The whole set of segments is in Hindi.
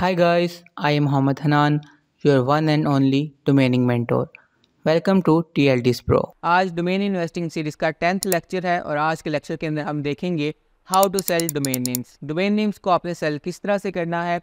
High guys, I am Mohammed Hanan your one and only domaining mentor. Welcome to T L D pro आज डोमेन इन्वेस्टिंग सीरीज का टेंथ लेक्चर है और आज के लेक्चर के अंदर हम देखेंगे how to sell domain names domain names को आपने सेल किस तरह से करना है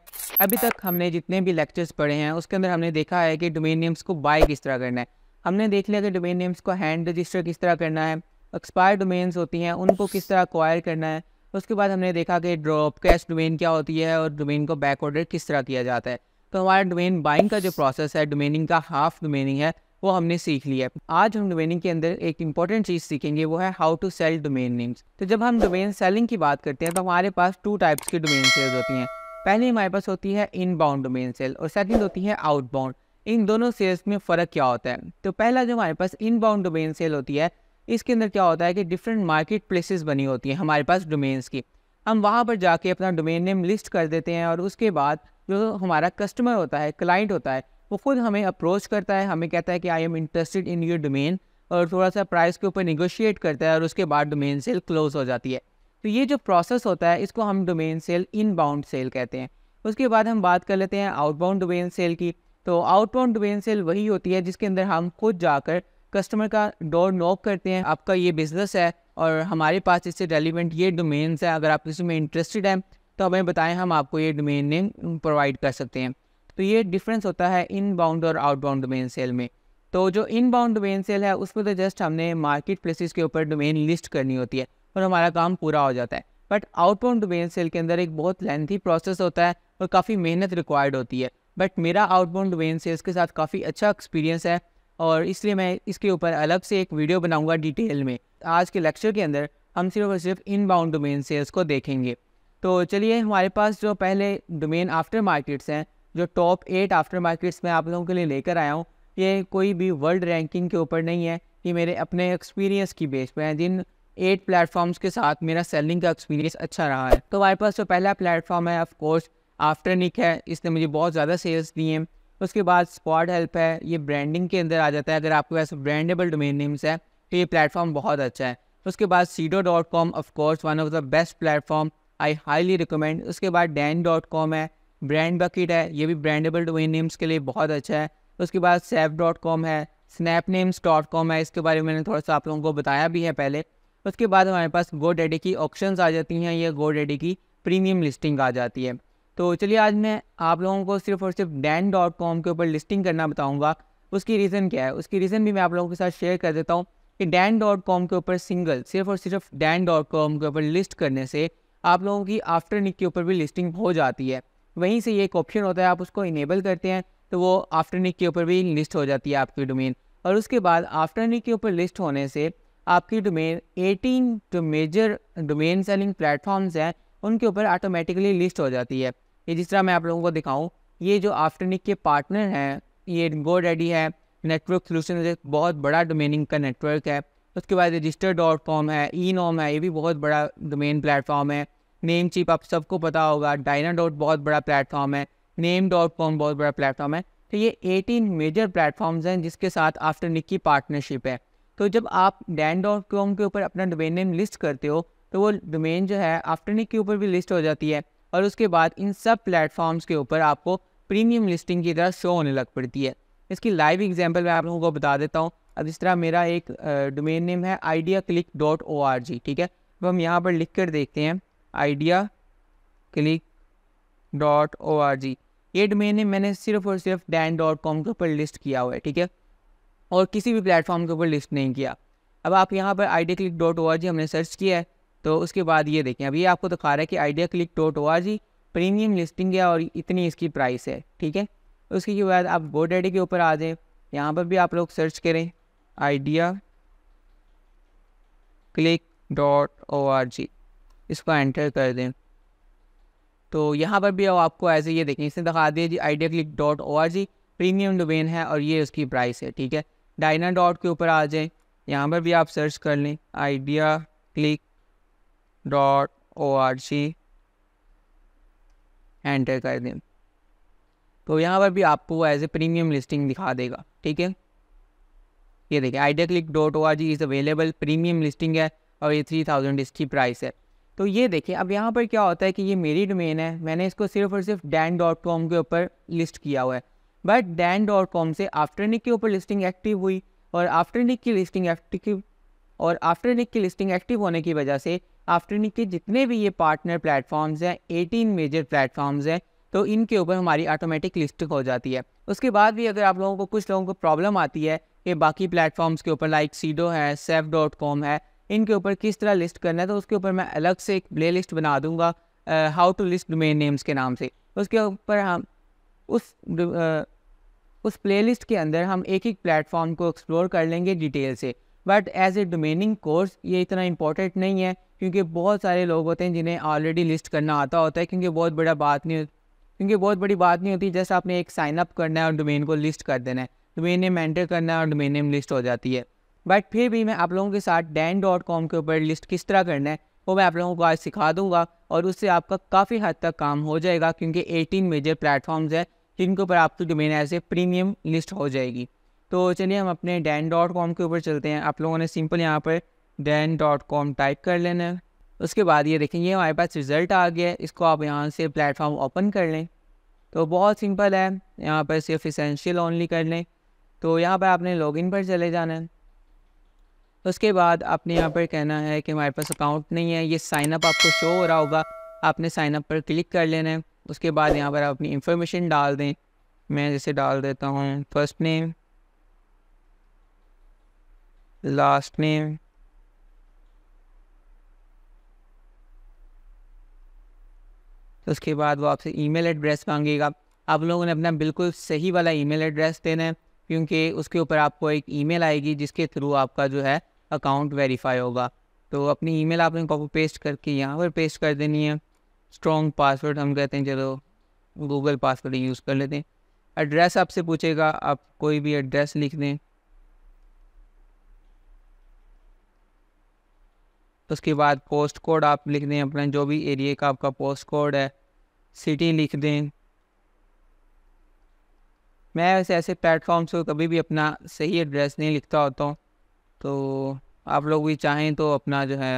अभी तक हमने जितने भी लेक्चर्स पढ़े हैं उसके अंदर हमने देखा है कि डोमेन नेम्स को बाय किस तरह करना है हमने देख लिया कि डोमेन नेम्स को हैंड रजिस्टर किस तरह करना है एक्सपायर डोमेन्स होती हैं उनको किस तरह अक्वायर करना है उसके बाद हमने देखा कि ड्रॉप कैश डोमेन क्या होती है और डोमेन को बैक ऑर्डर किस तरह किया जाता है तो हमारा डोमेन बाइंग का जो प्रोसेस है डोमेनिंग का हाफ डोमेनिंग है वो हमने सीख लिया है आज हम डोमेनिंग के अंदर एक इंपॉर्टेंट चीज़ सीखेंगे वो है how to sell domain names तो जब हम डोमेन सेलिंग की बात करते हैं तो हमारे पास टू टाइप्स की डोमेन सेल्स होती हैं पहली हमारे पास होती है इनबाउंड डोमेन सेल और सेकेंड होती है आउटबाउंड इन दोनों सेल्स में फ़र्क क्या होता है तो पहला जो हमारे पास इनबाउंड डोमेन सेल होती है इसके अंदर क्या होता है कि डिफरेंट मार्केट प्लेसेस बनी होती हैं हमारे पास डोमेन्स की हम वहाँ पर जाके अपना डोमेन नेम लिस्ट कर देते हैं और उसके बाद जो हमारा कस्टमर होता है क्लाइंट होता है वो खुद हमें अप्रोच करता है हमें कहता है कि I am interested in your domain और थोड़ा सा प्राइस के ऊपर निगोशिएट करता है और उसके बाद डोमेन सेल क्लोज हो जाती है तो ये जो प्रोसेस होता है इसको हम डोमेन सेल इनबाउंड सेल कहते हैं उसके बाद हम बात कर लेते हैं आउटबाउंड डोमेन सेल की तो आउटबाउंड डोमेन सेल वही होती है जिसके अंदर हम खुद जाकर कस्टमर का डोर नॉक करते हैं आपका ये बिज़नेस है और हमारे पास इससे रेलिवेंट ये डोमेन्स है अगर आप इसमें इंटरेस्टेड हैं तो हमें बताएं हम आपको ये डोमेन नेम प्रोवाइड कर सकते हैं तो ये डिफरेंस होता है इन बाउंड और आउट बाउंड डोमेन सेल में तो जो इन बाउंड डोमेन सेल है उसमें तो जस्ट हमने मार्केट प्लेसेस के ऊपर डोमेन लिस्ट करनी होती है और हमारा काम पूरा हो जाता है but outbound domain sale के अंदर एक बहुत लेंथी प्रोसेस होता है और काफ़ी मेहनत रिक्वायर्ड होती है बट मेरा आउट बाउंड डोमेन सेल्स के साथ काफ़ी अच्छा एक्सपीरियंस है और इसलिए मैं इसके ऊपर अलग से एक वीडियो बनाऊंगा डिटेल में आज के लेक्चर के अंदर हम सिर्फ और सिर्फ इन बाउंड डोमेन सेल्स को देखेंगे तो चलिए हमारे पास जो पहले डोमेन आफ्टर मार्केट्स हैं जो टॉप एट आफ्टर मार्केट्स मैं आप लोगों के लिए लेकर आया हूँ ये कोई भी वर्ल्ड रैंकिंग के ऊपर नहीं है ये मेरे अपने एक्सपीरियंस की बेस पर है जिन एट प्लेटफॉर्म्स के साथ मेरा सेलिंग का एक्सपीरियंस अच्छा रहा है तो हमारे पास जो पहला प्लेटफॉर्म है ऑफ़कोर्स आफ्टर निक है इसने मुझे बहुत ज़्यादा सेल्स दिए हैं उसके बाद स्पॉट हेल्प है ये ब्रांडिंग के अंदर आ जाता है अगर आपके पास ब्रांडेबल डोमेन नेम्स है तो ये प्लेटफॉर्म बहुत अच्छा है उसके बाद Sedo dot com of course one of the best platform I highly recommend उसके बाद डैन डॉट कॉम है ब्रांड बकेट है ये भी ब्रांडेबल डोमेन नेम्स के लिए बहुत अच्छा है उसके बाद सेफ डॉट कॉम है स्नैप नेम्स डॉट कॉम है इसके बारे में मैंने थोड़ा सा आप लोगों को बताया भी है पहले उसके बाद हमारे पास गो डेडी की ऑप्शन आ जाती हैं या गो डेडी की प्रीमियम लिस्टिंग आ जाती है तो चलिए आज मैं आप लोगों को सिर्फ और सिर्फ डैन डॉट कॉम के ऊपर लिस्टिंग करना बताऊँगा उसकी रीज़न क्या है उसकी रीज़न भी मैं आप लोगों के साथ शेयर कर देता हूँ कि डैन डॉट कॉम के ऊपर सिंगल सिर्फ और सिर्फ डैन डॉट कॉम के ऊपर लिस्ट करने से आप लोगों की आफ्टर निक के ऊपर भी लिस्टिंग हो जाती है वहीं से ये एक ऑप्शन होता है आप उसको इनेबल करते हैं तो वो आफ्टर निक के ऊपर भी लिस्ट हो जाती है आपकी डोमेन और उसके बाद आफ्टर निक के ऊपर लिस्ट होने से आपकी डोमेन एटीन जो मेजर डोमेन सेलिंग प्लेटफॉर्म्स हैं उनके ऊपर ऑटोमेटिकली लिस्ट हो जाती है ये जिस तरह मैं आप लोगों को दिखाऊँ ये जो आफ्टरनिक के पार्टनर हैं ये गो डैडी है नेटवर्क सोल्यूशन एक बहुत बड़ा डोमेनिंग का नेटवर्क है उसके बाद रजिस्टर डॉट कॉम है ई नॉम है ये भी बहुत बड़ा डोमेन प्लेटफॉर्म है नेम चिप आप सबको पता होगा डाइना डॉट बहुत बड़ा प्लेटफॉर्म है नेम डॉट कॉम बहुत बड़ा प्लेटफॉर्म है तो ये 18 मेजर प्लेटफॉर्म्स हैं जिसके साथ आफ्टरनिक की पार्टनरशिप है तो जब आप डैन डॉट कॉम के ऊपर अपना डोमेन नेम लिस्ट करते हो तो वो डोमेन जो है आफ्टरनिक के ऊपर भी लिस्ट हो जाती है और उसके बाद इन सब प्लेटफॉर्म्स के ऊपर आपको प्रीमियम लिस्टिंग की तरह शो होने लग पड़ती है इसकी लाइव एग्जाम्पल मैं आप लोगों को बता देता हूँ अब इस तरह मेरा एक डोमेन नेम है idea click dot O R G ठीक है अब हम यहाँ पर लिख कर देखते हैं idea click dot O R G ये डोमेन नेम मैंने सिर्फ और सिर्फ डैन डॉट कॉम के ऊपर लिस्ट किया हुआ है ठीक है और किसी भी प्लेटफॉर्म के ऊपर लिस्ट नहीं किया अब आप यहाँ पर idea click dot O R G हमने सर्च किया है तो उसके बाद ये देखें अभी आपको दिखा रहा है कि idea click dot O R G premium listing है और इतनी इसकी प्राइस है ठीक है उसके बाद आप गो डैडी के ऊपर आ जाएँ यहाँ पर भी आप लोग सर्च करें idea click dot O R G इसको एंटर कर दें तो यहाँ पर भी आपको ऐसे ये देखें इसने दिखा दिया जी idea click dot O R G premium domain है और ये उसकी प्राइस है ठीक है डाइना डॉट के ऊपर आ जाएँ यहाँ पर भी आप सर्च कर लें idea click dot O R C enter कर दें तो यहाँ पर भी आपको एज ए प्रीमियम लिस्टिंग दिखा देगा ठीक है ये देखिए idea click dot O R G is available premium listing है और ये थ्री थाउजेंड इसकी प्राइस है तो ये देखिए अब यहाँ पर क्या होता है कि ये मेरी डोमेन है मैंने इसको सिर्फ और सिर्फ डैन डॉट कॉम के ऊपर लिस्ट किया हुआ है बट डैन डॉट कॉम से आफ्टरनिक के ऊपर लिस्टिंग एक्टिव हुई और आफ्टरनिक की लिस्टिंग एक्टिव और आफ्टरनिक की लिस्टिंग एक्टिव होने की वजह से आफ्टर के जितने भी ये पार्टनर प्लेटफॉर्म्स हैं 18 मेजर प्लेटफॉर्म्स हैं तो इनके ऊपर हमारी ऑटोमेटिक लिस्ट हो जाती है उसके बाद भी अगर आप लोगों को कुछ लोगों को प्रॉब्लम आती है कि बाकी प्लेटफॉर्म्स के ऊपर लाइक सीडो है सेफ डॉट कॉम है इनके ऊपर किस तरह लिस्ट करना है तो उसके ऊपर मैं अलग से एक प्ले लिस्ट बना दूँगा how to list domain names के नाम से उसके ऊपर हम उस uh, उस प्लेलिस्ट के अंदर हम एक एक प्लेटफॉर्म को एक्सप्लोर कर लेंगे डिटेल से but as a domaining course ये इतना इंपॉर्टेंट नहीं है क्योंकि बहुत सारे लोग होते हैं जिन्हें ऑलरेडी लिस्ट करना आता होता है क्योंकि बहुत बड़ा बात नहीं क्योंकि बहुत बड़ी बात नहीं होती जैसे आपने एक साइन अप करना है और डोमेन को लिस्ट कर देना है डोमेन नेम एंटर करना है और डोमेन नेम लिस्ट हो जाती है बट फिर भी मैं आप लोगों के साथ डैन डॉट कॉम के ऊपर लिस्ट किस तरह करना है वो मैं आप लोगों को आज सिखा दूंगा और उससे आपका काफ़ी हद तक काम हो जाएगा क्योंकि 18 मेजर प्लेटफॉर्म्स है जिनके ऊपर आपकी डोमेन ऐसे प्रीमियम लिस्ट हो जाएगी तो चलिए हम अपने डैन डॉट कॉम के ऊपर चलते हैं आप लोगों ने सिंपल यहाँ पर डैन डॉट कॉम टाइप कर लेना है उसके बाद ये देखेंगे हमारे पास रिज़ल्ट आ गया है इसको आप यहाँ से प्लेटफॉर्म ओपन कर लें तो बहुत सिंपल है यहाँ पर सिर्फ इसेंशियल ओनली कर लें तो यहाँ पर आपने लॉगिन पर चले जाना है उसके बाद आपने यहाँ पर कहना है कि हमारे पास अकाउंट नहीं है ये साइनअप आपको शो हो रहा होगा आपने साइनअप पर क्लिक कर लेना है उसके बाद यहाँ पर आप अपनी इंफॉर्मेशन डाल दें मैं जैसे डाल देता हूँ फर्स्ट नेम last name तो उसके बाद वो आपसे ईमेल एड्रेस मांगेगा आप लोगों ने अपना बिल्कुल सही वाला ईमेल एड्रेस देना है क्योंकि उसके ऊपर आपको एक ईमेल आएगी जिसके थ्रू आपका जो है अकाउंट वेरीफाई होगा तो अपनी ईमेल आपने कॉपी पेस्ट करके यहाँ पर पेस्ट कर देनी है स्ट्रॉन्ग पासवर्ड हम कहते हैं चलो गूगल पासवर्ड यूज़ कर लेते हैं एड्रेस आपसे पूछेगा आप कोई भी एड्रेस लिख दें तो उसके बाद पोस्ट कोड आप लिख दें अपना जो भी एरिए का आपका पोस्ट कोड है सिटी लिख दें मैं ऐसे ऐसे प्लेटफॉर्म से कभी भी अपना सही एड्रेस नहीं लिखता होता हूँ तो आप लोग भी चाहें तो अपना जो है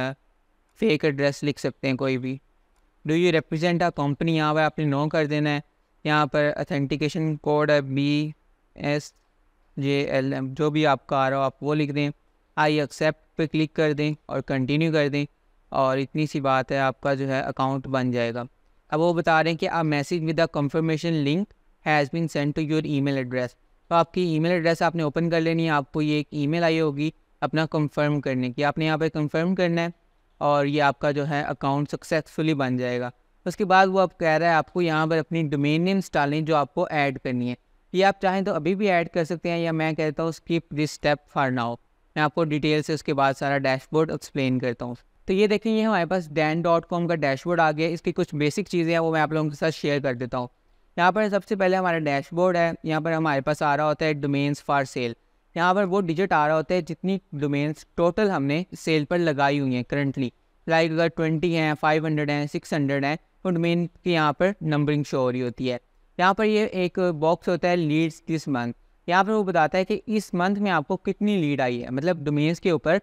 फेक एड्रेस लिख सकते हैं कोई भी do you represent a company यहाँ पर आपने नो कर देना है यहाँ पर अथेंटिकेशन कोड है B S J L M जो भी आपका आ रहा हो आप वो लिख दें आई एक्सेप्ट पर क्लिक कर दें और कंटिन्यू कर दें और इतनी सी बात है आपका जो है अकाउंट बन जाएगा अब वो बता रहे हैं कि आप message with the confirmation link has been send to your email address तो आपकी ईमेल एड्रेस आपने ओपन कर लेनी है आपको ये एक ईमेल आई होगी अपना कंफर्म करने की आपने यहाँ पे कंफर्म करना है और ये आपका जो है अकाउंट सक्सेसफुली बन जाएगा उसके बाद वो अब कह रहा है आपको यहाँ पर अपनी डोमेन नेम्स डालें जो आपको ऐड करनी है ये आप चाहें तो अभी भी ऐड कर सकते हैं या मैं कहता हूँ skip this step for now मैं आपको डिटेल से उसके बाद सारा डैशबोर्ड एक्सप्लेन करता हूँ तो ये देखें ये हमारे पास डैन डॉट कॉम का डैशबोर्ड आ गया इसकी कुछ बेसिक चीज़ें हैं वो मैं आप लोगों के साथ शेयर कर देता हूँ यहाँ पर सबसे पहले हमारा डैशबोर्ड है यहाँ पर हमारे पास आ रहा होता है डोमेन्स फॉर सेल यहाँ पर वो डिजिट आ रहा होता है जितनी डोमेन्स टोटल हमने सेल पर लगाई हुई हैं करंटली लाइक अगर ट्वेंटी हैं फाइव हंड्रेड हैं सिक्स हंड्रेड हैं तो डोमेन की यहाँ पर नंबरिंग शो हो रही होती है यहाँ पर ये एक बॉक्स होता है लीड्स दिस मंथ यहाँ पर वो बताता है कि इस मंथ में आपको कितनी लीड आई है मतलब डोमेन्स के ऊपर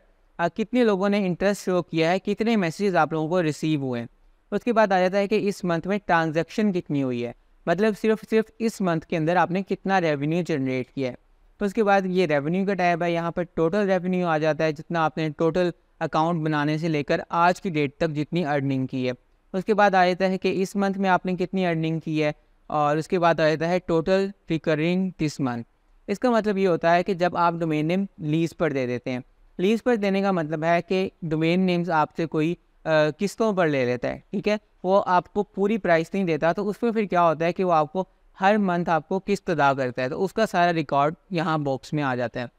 कितने लोगों ने इंटरेस्ट शो किया है कितने मैसेजेस आप लोगों को रिसीव हुए हैं उसके बाद आ जाता है कि इस मंथ में ट्रांजैक्शन कितनी हुई है मतलब सिर्फ सिर्फ इस मंथ के अंदर आपने कितना रेवेन्यू जनरेट किया है तो उसके बाद ये रेवेन्यू का टाइप है यहाँ पर टोटल रेवेन्यू आ जाता है जितना आपने टोटल अकाउंट बनाने से लेकर आज की डेट तक जितनी अर्निंग की है उसके बाद आ जाता है कि इस मंथ में आपने कितनी अर्निंग की है और उसके बाद आ जाता है टोटल रिकरिंग दिस मंथ इसका मतलब ये होता है कि जब आप डोमेन नेम लीज पर दे देते हैं लीज पर देने का मतलब है कि डोमेन नेम्स आपसे कोई किस्तों पर ले लेता है ठीक है वो आपको पूरी प्राइस नहीं देता तो उसमें फिर क्या होता है कि वो आपको हर मंथ आपको किस्त अदा करता है तो उसका सारा रिकॉर्ड यहाँ बॉक्स में आ जाता है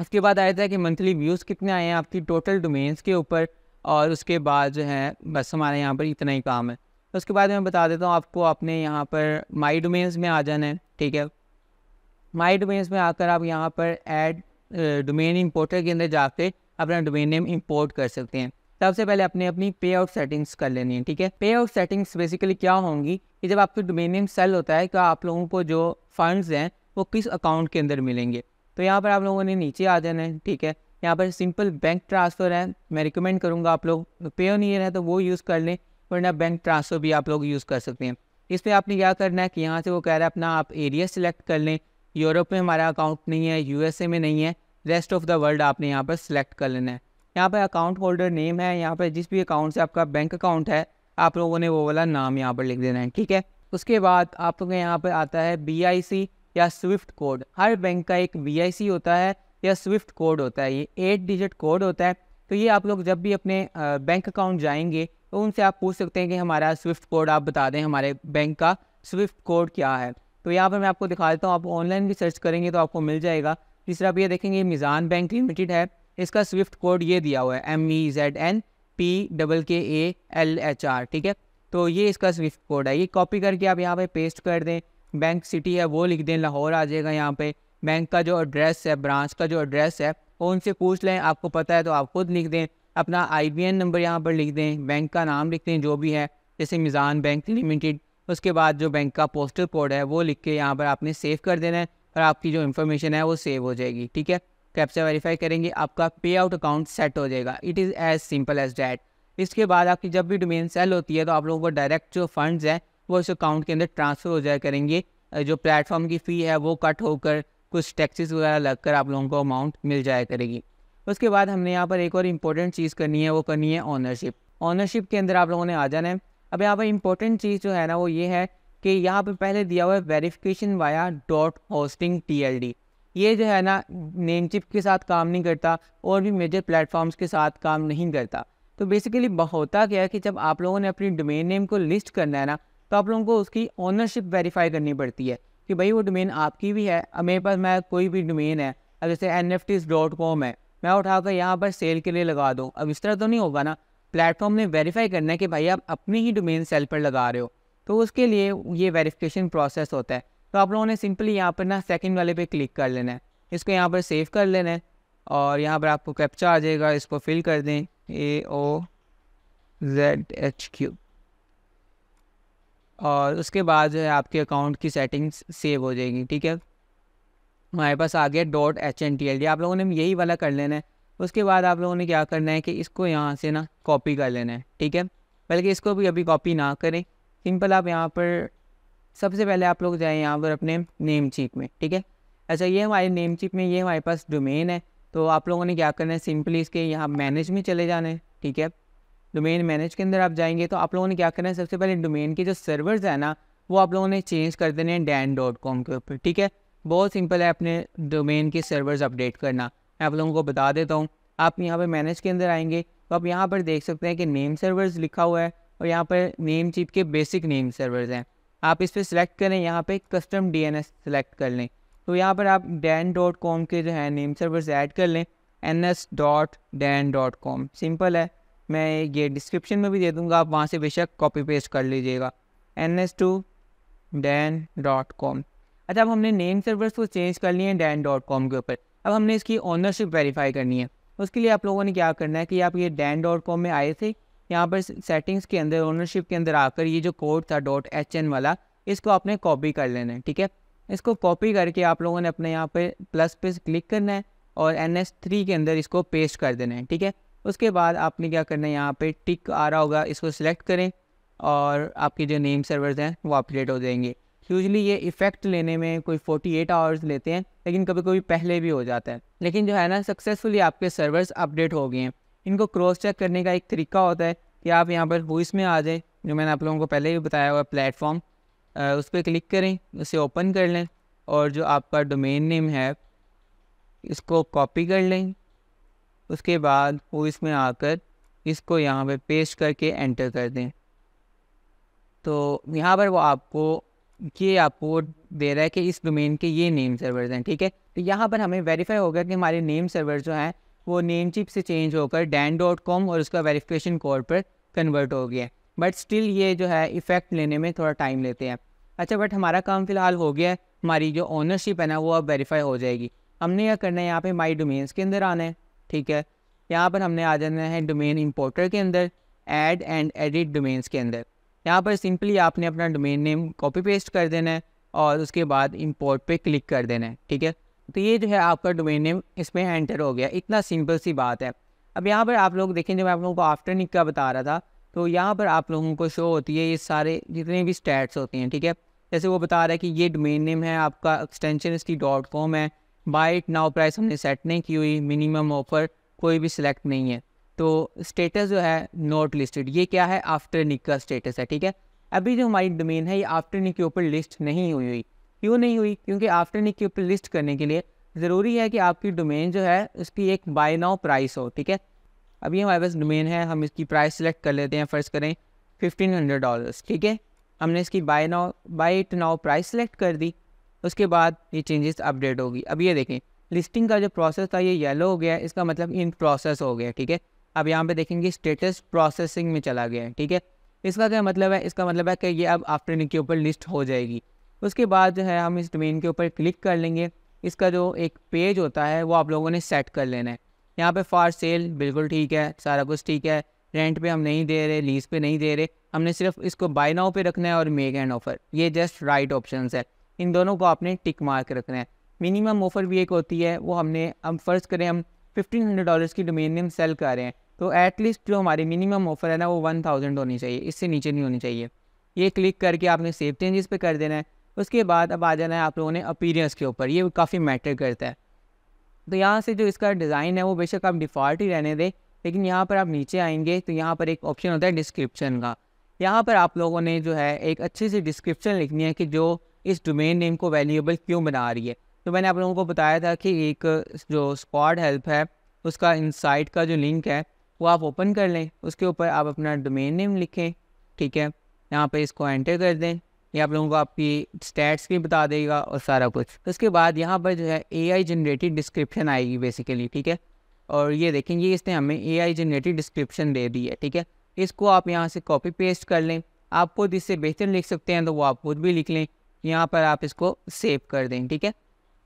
उसके बाद आ जाता है कि मंथली व्यूज़ कितने आए हैं आपकी टोटल डोमेन्स के ऊपर और उसके बाद जो है बस हमारे यहाँ पर इतना ही काम है उसके बाद मैं बता देता हूँ आपको अपने यहाँ पर माई डोमेन्स में आ जाना है ठीक है माई डोमेन्स में आकर आप यहाँ पर एड डोमेन इम्पोर्टर के अंदर जाकर अपना डोमेन नेम इम्पोर्ट कर सकते हैं सबसे पहले अपने अपनी पे आउट सेटिंग्स कर लेनी है ठीक है पे आउट सेटिंग्स बेसिकली क्या होंगी कि जब आपके डोमेन नेम सेल होता है तो आप लोगों को जो फंड्स हैं वो किस अकाउंट के अंदर मिलेंगे तो यहाँ पर आप लोगों ने नीचे आ जाना है ठीक है यहाँ पर सिंपल बैंक ट्रांसफ़र है मैं रिकमेंड करूँगा आप लोग पे ऑनियर है तो वो यूज़ कर लें वरना बैंक ट्रांसफ़र भी आप लोग यूज़ कर सकते हैं इस पर आपने क्या करना है कि यहाँ से वो कह रहा है अपना आप एरिया सेलेक्ट कर लें यूरोप में हमारा अकाउंट नहीं है यूएसए में नहीं है रेस्ट ऑफ द वर्ल्ड आपने यहाँ पर सिलेक्ट कर लेना है यहाँ पर अकाउंट होल्डर नेम है यहाँ पर जिस भी अकाउंट से आपका बैंक अकाउंट है आप लोगों ने वो वाला नाम यहाँ पर लिख देना है ठीक है उसके बाद आप लोगों के यहाँ पर आता है बी या स्विफ्ट कोड हर बैंक का एक बी होता है या स्विफ्ट कोड होता है ये एट डिजिट कोड होता है तो ये आप लोग जब भी अपने बैंक अकाउंट जाएंगे तो उनसे आप पूछ सकते हैं कि हमारा स्विफ्ट कोड आप बता दें हमारे बैंक का स्विफ्ट कोड क्या है तो यहाँ पर मैं आपको दिखा देता हूँ आप ऑनलाइन भी सर्च करेंगे तो आपको मिल जाएगा तीसरा आप ये देखेंगे मिज़ान बैंक लिमिटेड है इसका स्विफ्ट कोड ये दिया हुआ है M E Z N P double K A L H R ठीक है तो ये इसका स्विफ्ट कोड है ये कॉपी करके आप यहाँ पे पेस्ट कर दें बैंक सिटी है वो लिख दें लाहौर आ जाएगा यहाँ पे बैंक का जो एड्रेस है ब्रांच का जो एड्रेस है वो उनसे पूछ लें आपको पता है तो आप खुद लिख दें अपना आई नंबर यहाँ पर लिख दें बैंक का नाम लिख दें जो भी है जैसे मिज़ान बैंक लिमिटेड उसके बाद जो बैंक का पोस्टल कोड है वो लिख के यहाँ पर आपने सेव कर देना है और आपकी जो इन्फॉर्मेशन है वो सेव हो जाएगी ठीक है कैप्चा तो वेरीफाई करेंगे आपका पे आउट अकाउंट सेट हो जाएगा it is as simple as that इसके बाद आपकी जब भी डोमेन सेल होती है तो आप लोगों को डायरेक्ट जो फंड्स हैं वो इस अकाउंट के अंदर ट्रांसफ़र हो जाए करेंगे जो प्लेटफॉर्म की फ़ी है वो कट होकर कुछ टैक्सेस वगैरह लगकर आप लोगों को अमाउंट मिल जाया करेगी उसके बाद हमने यहाँ पर एक और इम्पोर्टेंट चीज़ करनी है वो करनी है ऑनरशिप ऑनरशिप के अंदर आप लोगों ने आ जाना है अब यहाँ पर इंपॉर्टेंट चीज़ जो है ना वो ये है कि यहाँ पर पहले दिया हुआ है verification via dot hosting T ये जो है ना नेमचिप के साथ काम नहीं करता और भी मेजर प्लेटफॉर्म्स के साथ काम नहीं करता तो बेसिकली होता क्या है कि जब आप लोगों ने अपनी डोमेन नेम को लिस्ट करना है ना तो आप लोगों को उसकी ओनरशिप वेरीफाई करनी पड़ती है कि भाई वो डोमेन आपकी भी है अब मेरे पास मैं कोई भी डोमेन है अब जैसे N F Ts dot com है मैं उठाकर यहाँ पर सेल के लिए लगा दूँ अब इस तरह तो नहीं होगा ना प्लेटफॉर्म ने वेरीफाई करना है कि भाई आप अपनी ही डोमेन सेल पर लगा रहे हो तो उसके लिए ये वेरिफिकेशन प्रोसेस होता है तो आप लोगों ने सिंपली यहाँ पर ना सेकंड वाले पे क्लिक कर लेना है इसको यहाँ पर सेव कर लेना है और यहाँ पर आपको कैप्चा आ जाएगा इसको फिल कर दें A O Z H Q और उसके बाद जो है आपके अकाउंट की सेटिंग्स सेव हो जाएगी ठीक है हमारे पास आ गया dot H N T L D आप लोगों ने यही वाला कर लेना है उसके बाद आप लोगों ने क्या करना है कि इसको यहाँ से ना कॉपी कर लेना है ठीक है बल्कि इसको भी अभी कॉपी ना करें सिंपल आप यहाँ पर सबसे पहले आप लोग जाएँ यहाँ पर अपने नेम चीप में ठीक है अच्छा ये हमारे नेम चीप में ये हमारे पास डोमेन है तो आप लोगों ने क्या करना है सिंपली इसके यहाँ मैनेज में चले जाना है ठीक है डोमेन मैनेज के अंदर आप जाएंगे तो आप लोगों ने क्या करना है सबसे पहले डोमेन के जो सर्वर्स हैं ना वो आप लोगों ने चेंज कर देने हैं डैन डॉट कॉम के ऊपर ठीक है बहुत सिंपल है अपने डोमेन के सर्वर्स अपडेट करना मैं आप लोगों को बता देता हूँ आप यहाँ पर मैनेज के अंदर आएंगे तो आप यहाँ पर देख सकते हैं कि नेम सर्वर्स लिखा हुआ है और यहाँ पर नेम चिप के बेसिक नेम सर्वर्स हैं आप इस पर सिलेक्ट करें यहाँ पे कस्टम डीएनएस सेलेक्ट कर लें तो यहाँ पर आप डैन डॉट कॉम के जो है नेम सर्वर्स ऐड कर लें N S dot Dan dot com simple है मैं ये डिस्क्रिप्शन में भी दे दूँगा आप वहाँ से बेशक कॉपी पेस्ट कर लीजिएगा N S two Dan dot com अच्छा अब हमने नेम सर्वर्स को चेंज कर लिए हैं डैन डॉट कॉम के ऊपर अब हमने इसकी ओनरशिप वेरीफाई करनी है उसके लिए आप लोगों ने क्या करना है कि आप ये डैन डॉट कॉम में आए थे यहाँ पर सेटिंग्स के अंदर ओनरशिप के अंदर आकर ये जो कोड था डॉट एच एन वाला इसको आपने कॉपी कर लेना है ठीक है इसको कॉपी करके आप लोगों ने अपने यहाँ पे प्लस पे क्लिक करना है और एन एस थ्री के अंदर इसको पेस्ट कर देना है ठीक है उसके बाद आपने क्या करना है यहाँ पे टिक आ रहा होगा इसको सिलेक्ट करें और आपके जो नेम सर्वर्स हैं वो अपडेट हो जाएंगे यूजली ये इफ़ेक्ट लेने में कोई 48 आवर्स लेते हैं लेकिन कभी कभी पहले भी हो जाता है लेकिन जो है ना सक्सेसफुली आपके सर्वर्स अपडेट हो गए हैं इनको क्रॉस चेक करने का एक तरीका होता है कि आप यहाँ पर हुइस में आ जाएँ जो मैंने आप लोगों को पहले भी बताया हुआ प्लेटफॉर्म उस पर क्लिक करें उसे ओपन कर लें और जो आपका डोमेन नेम है इसको कॉपी कर लें उसके बाद वो इसमें आकर इसको यहाँ पे पेस्ट करके एंटर कर दें तो यहाँ पर वो आपको ये आपको दे रहा है कि इस डोमेन के ये नेम सर्वर्स हैं ठीक है तो यहाँ पर हमें वेरीफाई होगा कि हमारे नेम सर्वर जो हैं वो नेम चिप से चेंज होकर डैन डॉट कॉम और उसका वेरीफिकेशन कोड पर कन्वर्ट हो गया बट स्टिल ये जो है इफ़ेक्ट लेने में थोड़ा टाइम लेते हैं अच्छा बट हमारा काम फ़िलहाल हो गया है हमारी जो ओनरशिप है ना वो अब वेरीफाई हो जाएगी हमने यह करना है यहाँ पे माई डोमेन्स के अंदर आना है ठीक है यहाँ पर हमने आ जाना है डोमेन इम्पोर्टर के अंदर एड एंड एडिट डोमेन्स के अंदर यहाँ पर सिंपली आपने अपना डोमेन नेम कॉपी पेस्ट कर देना है और उसके बाद इम्पोर्ट पे क्लिक कर देना है ठीक है तो ये जो है आपका डोमेन नेम इसमें एंटर हो गया इतना सिंपल सी बात है अब यहाँ पर आप लोग देखें जब मैं आप लोगों को आफ्टर निक का बता रहा था तो यहाँ पर आप लोगों को शो होती है ये सारे जितने भी स्टैट्स होते हैं ठीक है जैसे वो बता रहा है कि ये डोमेन नेम है आपका एक्सटेंशन इसकी डॉट कॉम है बाइट नाउ प्राइस हमने सेट नहीं की हुई मिनिमम ऑफर कोई भी सिलेक्ट नहीं है तो स्टेटस जो है नॉट लिस्टेड ये क्या है आफ्टर निक का स्टेटस है ठीक है अभी जो हमारी डोमेन है ये आफ्टर निक के ऊपर लिस्ट नहीं हुई हुई क्यों नहीं हुई क्योंकि आफ्टर निक के ऊपर लिस्ट करने के लिए ज़रूरी है कि आपकी डोमेन जो है उसकी एक बाय नाउ प्राइस हो ठीक है अभी हमारे पास डोमेन है हम इसकी प्राइस सेलेक्ट कर लेते हैं फ़र्ज़ करें फिफ्टीन हंड्रेड डॉलर्स ठीक है हमने इसकी buy now buy it now price select कर दी उसके बाद ये चेंजेस अपडेट होगी अब ये देखें लिस्टिंग का जो प्रोसेस था ये येलो हो गया इसका मतलब इन प्रोसेस हो गया ठीक है अब यहाँ पे देखेंगे स्टेटस प्रोसेसिंग में चला गया है ठीक है इसका क्या मतलब है इसका मतलब है कि ये अब आफ्टर के ऊपर लिस्ट हो जाएगी उसके बाद जो है हम इस डोमेन के ऊपर क्लिक कर लेंगे इसका जो एक पेज होता है वो आप लोगों ने सेट कर लेना है यहाँ पे फॉर सेल बिल्कुल ठीक है सारा कुछ ठीक है रेंट पे हम नहीं दे रहे लीज पे नहीं दे रहे हमने सिर्फ इसको बाय नाउ पे रखना है और मेक एंड ऑफर ये जस्ट राइट ऑप्शन है इन दोनों को आपने टिक मार्क रखना है मिनिमम ऑफर भी एक होती है वो हमने हम फर्ज करें हम फिफ्टीन हंड्रेड डॉलर्स की डोमेन नेम सेल कर रहे हैं तो एटलीस्ट जो हमारी मिनिमम ऑफर है ना वो वन थाउजेंड होनी चाहिए इससे नीचे नहीं होनी चाहिए ये क्लिक करके आपने सेव चेंजेस पे कर देना है उसके बाद अब आ जाना है आप लोगों ने अपीरेंस के ऊपर ये काफ़ी मैटर करता है तो यहाँ से जो इसका डिज़ाइन है वो बेशक आप डिफ़ॉल्ट ही रहने दें लेकिन यहाँ पर आप नीचे आएंगे तो यहाँ पर एक ऑप्शन होता है डिस्क्रिप्शन का यहाँ पर आप लोगों ने जो है एक अच्छी सी डिस्क्रिप्शन लिखनी है कि जो इस डोमेन नेम को वैल्यूएबल क्यों बना रही है तो मैंने आप लोगों को बताया था कि एक जो स्पॉट हेल्प है उसका इनसाइट का जो लिंक है वो आप ओपन कर लें उसके ऊपर आप अपना डोमेन नेम लिखें ठीक है यहाँ पर इसको एंटर कर दें ये आप लोगों को आपकी स्टैट्स भी बता देगा और सारा कुछ उसके बाद यहाँ पर जो है एआई जनरेटेड डिस्क्रिप्शन आएगी बेसिकली ठीक है और ये देखें ये इसने हमें एआई जनरेटेड डिस्क्रिप्शन दे दी है ठीक है इसको आप यहाँ से कॉपी पेस्ट कर लें आप खुद इससे बेहतर लिख सकते हैं तो वो आप खुद भी लिख लें यहाँ पर आप इसको सेव कर दें ठीक है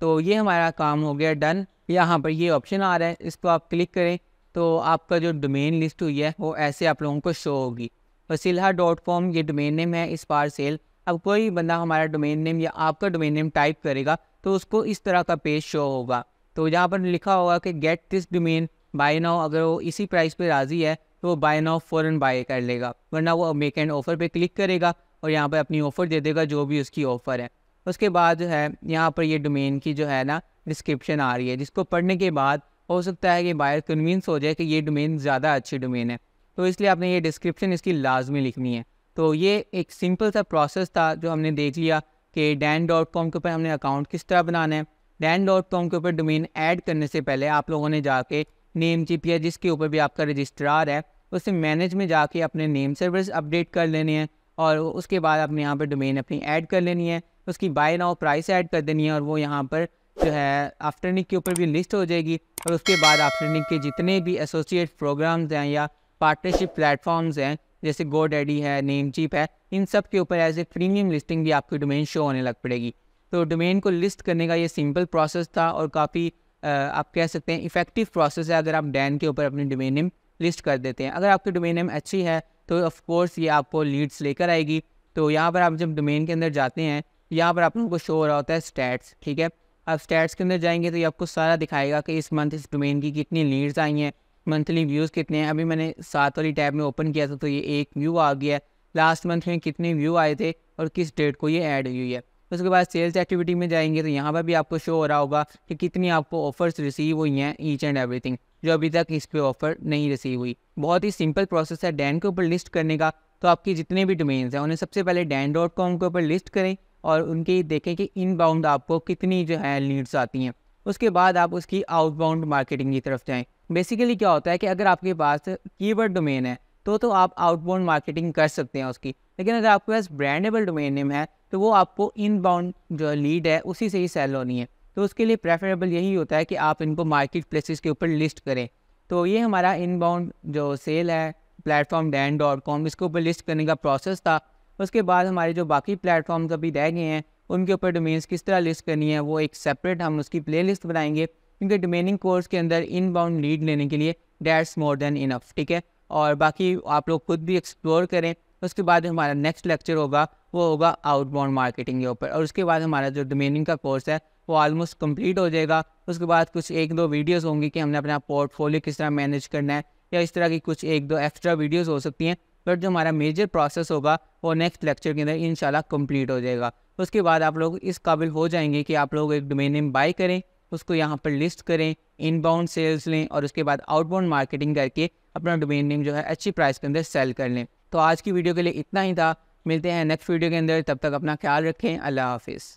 तो ये हमारा काम हो गया डन यहाँ पर ये ऑप्शन आ रहा है इसको आप क्लिक करें तो आपका जो डोमेन लिस्ट हुई है वो ऐसे आप लोगों को शो होगी फसिल्हा डॉट कॉम ये डोमेन नेम है इस बार सेल अब कोई बंदा हमारा डोमेन नेम या आपका डोमेन नेम टाइप करेगा तो उसको इस तरह का पेज शो होगा तो यहाँ पर लिखा होगा कि get this domain buy now अगर वो इसी प्राइस पे राज़ी है तो वो बाय नाउ फ़ौर बाय कर लेगा वरना वो मेक एंड ऑफ़र पे क्लिक करेगा और यहाँ पर अपनी ऑफ़र दे देगा जो भी उसकी ऑफ़र है उसके बाद जो है यहाँ पर ये डोमेन की जो है ना डिस्क्रिप्शन आ रही है जिसको पढ़ने के बाद हो सकता है कि बायर कन्विंस हो जाए कि ये डोमेन ज़्यादा अच्छी डोमेन है तो इसलिए आपने ये डिस्क्रिप्शन इसकी लाजमी लिखनी है तो ये एक सिंपल सा प्रोसेस था जो हमने देख लिया कि डैन डॉट कॉम के ऊपर हमने अकाउंट किस तरह बनाना है डैन डॉट कॉम के ऊपर डोमेन ऐड करने से पहले आप लोगों ने जाके नेम जी पी जिसके ऊपर भी आपका रजिस्ट्रार है उसे मैनेज में जाके अपने नेम सर्विस अपडेट कर लेने हैं और उसके बाद आपने यहाँ पर डोमेन अपनी ऐड कर लेनी है उसकी बाय नाउ प्राइस ऐड कर देनी है और वो यहाँ पर जो है आफ्टरनिक के ऊपर भी लिस्ट हो जाएगी और उसके बाद आफ्टरनिक के जितने भी एसोसिएट प्रोग्राम्स हैं या पार्टनरशिप प्लेटफॉर्म्स हैं जैसे गो डैडी है नेम चीप है इन सब के ऊपर एज ए प्रीमियम लिस्टिंग भी आपकी डोमेन शो होने लग पड़ेगी तो डोमेन को लिस्ट करने का ये सिंपल प्रोसेस था और काफ़ी आप कह सकते हैं इफेक्टिव प्रोसेस है अगर आप डैन के ऊपर अपनी डोमेन नेम लिस्ट कर देते हैं अगर आपकी डोमेन नेम अच्छी है तो ऑफ़ कोर्स ये आपको लीड्स लेकर आएगी तो यहाँ पर आप जब डोमेन के अंदर जाते हैं यहाँ पर आप लोगों को शो हो रहा होता है स्टैट्स ठीक है आप स्टैट्स के अंदर जाएंगे तो ये आपको सारा दिखाएगा कि इस मंथ इस डोमेन की कितनी लीड्स आई हैं मंथली व्यूज़ कितने हैं अभी मैंने सात वाली टैब में ओपन किया था तो ये एक व्यू आ गया लास्ट मंथ में कितने व्यू आए थे और किस डेट को ये ऐड हुई है उसके बाद सेल्स एक्टिविटी में जाएंगे तो यहाँ पर भी आपको शो हो रहा होगा कि कितनी आपको ऑफर्स रिसीव हुई हैं ईच एंड एवरीथिंग जो अभी तक इस पर ऑफर नहीं रिसीव हुई बहुत ही सिंपल प्रोसेस है डैन के ऊपर लिस्ट करने का तो आपकी जितने भी डोमेन्स हैं उन्हें सबसे पहले डैन डॉट कॉम के ऊपर लिस्ट करें और उनके देखें कि इनबाउंड आपको कितनी जो है लीड्स आती हैं उसके बाद आप उसकी आउटबाउंड मार्केटिंग की तरफ जाएँ बेसिकली क्या होता है कि अगर आपके पास कीवर्ड डोमेन है तो तो आप आउटबाउंड मार्केटिंग कर सकते हैं उसकी लेकिन अगर आपके पास ब्रांडेबल डोमेन नेम है तो वो आपको इनबाउंड जो लीड है उसी से ही सेल होनी है तो उसके लिए प्रेफरेबल यही होता है कि आप इनको मार्केट प्लेसेस के ऊपर लिस्ट करें तो ये हमारा इनबाउंड जो सेल है प्लेटफॉर्म डैन डॉट कॉम इसके ऊपर लिस्ट करने का प्रोसेस था उसके बाद हमारे जो बाकी प्लेटफॉर्म अभी रह गए हैं उनके ऊपर डोमेन्स किस तरह लिस्ट करनी है वो एक सेपरेट हम उसकी प्ले लिस्ट बनाएंगे क्योंकि डोमेनिंग कोर्स के अंदर इन बाउंड लीड लेने के लिए डैट्स मोर देन इनफ ठीक है और बाकी आप लोग खुद भी एक्सप्लोर करें उसके बाद हमारा नेक्स्ट लेक्चर होगा वो होगा आउटबाउंड मार्केटिंग के ऊपर और उसके बाद हमारा जो डोमेनिंग का कोर्स है वो ऑलमोस्ट कंप्लीट हो जाएगा उसके बाद कुछ एक दो वीडियोस होंगी कि हमने अपना पोर्टफोलियो किस तरह मैनेज करना है या इस तरह की कुछ एक दो एक्स्ट्रा वीडियोस हो सकती हैं बट जो हमारा मेजर प्रोसेस होगा वो नेक्स्ट लेक्चर के अंदर इन कंप्लीट हो जाएगा उसके बाद आप लोग इस काबिल हो जाएंगे कि आप लोग एक डोमेन नेम बाई करें उसको यहाँ पर लिस्ट करें इनबाउंड सेल्स लें और उसके बाद आउटबाउंड मार्केटिंग करके अपना डोमेन नेम जो है अच्छी प्राइस के अंदर सेल कर लें तो आज की वीडियो के लिए इतना ही था मिलते हैं नेक्स्ट वीडियो के अंदर तब तक अपना ख्याल रखें अल्लाह हाफिज़